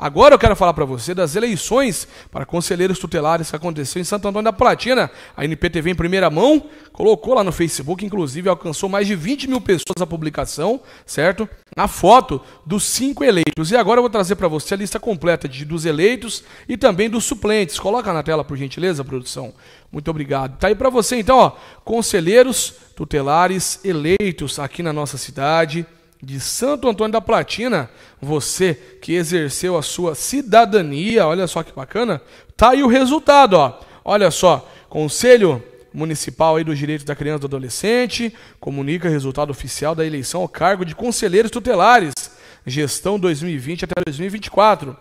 Agora eu quero falar para você das eleições para conselheiros tutelares que aconteceu em Santo Antônio da Platina. A NPTV em primeira mão colocou lá no Facebook, inclusive alcançou mais de 20 mil pessoas a publicação, certo? Na foto dos cinco eleitos. E agora eu vou trazer para você a lista completa de, dos eleitos e também dos suplentes. Coloca na tela, por gentileza, produção. Muito obrigado. Tá aí para você então, ó, conselheiros tutelares eleitos aqui na nossa cidade de Santo Antônio da Platina, você que exerceu a sua cidadania, olha só que bacana, tá aí o resultado, ó. Olha só, Conselho Municipal aí dos Direitos da Criança e do Adolescente comunica resultado oficial da eleição ao cargo de conselheiros tutelares, gestão 2020 até 2024.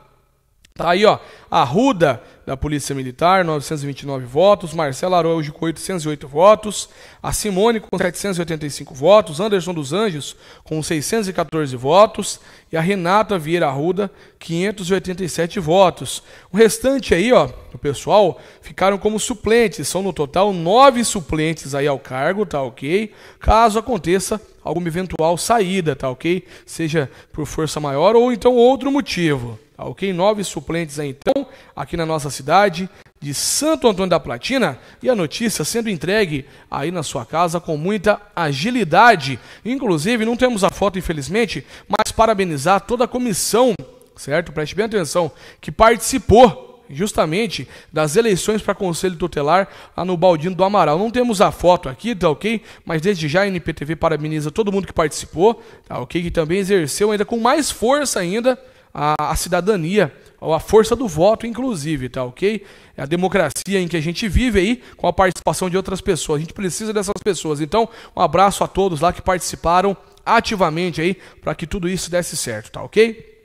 Tá aí, ó. Arruda, da Polícia Militar, 929 votos. Marcelo Araújo, com 808 votos. A Simone, com 785 votos. Anderson dos Anjos, com 614 votos. E a Renata Vieira Arruda, 587 votos. O restante aí, ó, o pessoal, ficaram como suplentes. São, no total, nove suplentes aí ao cargo, tá ok? Caso aconteça alguma eventual saída, tá ok? Seja por força maior ou então outro motivo ok? Nove suplentes aí, então, aqui na nossa cidade de Santo Antônio da Platina e a notícia sendo entregue aí na sua casa com muita agilidade. Inclusive, não temos a foto, infelizmente, mas parabenizar toda a comissão, certo? Preste bem atenção, que participou justamente das eleições para conselho tutelar lá no Baldino do Amaral. Não temos a foto aqui, tá ok? Mas desde já a NPTV parabeniza todo mundo que participou, tá ok? Que também exerceu ainda com mais força ainda a, a cidadania, a força do voto, inclusive, tá ok? É a democracia em que a gente vive aí, com a participação de outras pessoas. A gente precisa dessas pessoas. Então, um abraço a todos lá que participaram ativamente aí, para que tudo isso desse certo, tá ok?